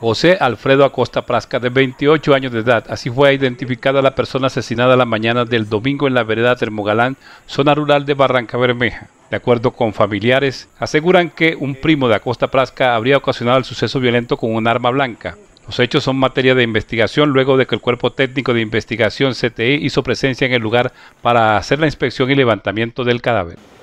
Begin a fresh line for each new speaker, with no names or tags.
José Alfredo Acosta Prasca, de 28 años de edad. Así fue identificada la persona asesinada la mañana del domingo en la vereda Termogalán, zona rural de Barranca Bermeja. De acuerdo con familiares, aseguran que un primo de Acosta Prasca habría ocasionado el suceso violento con un arma blanca. Los hechos son materia de investigación luego de que el Cuerpo Técnico de Investigación CTI e hizo presencia en el lugar para hacer la inspección y levantamiento del cadáver.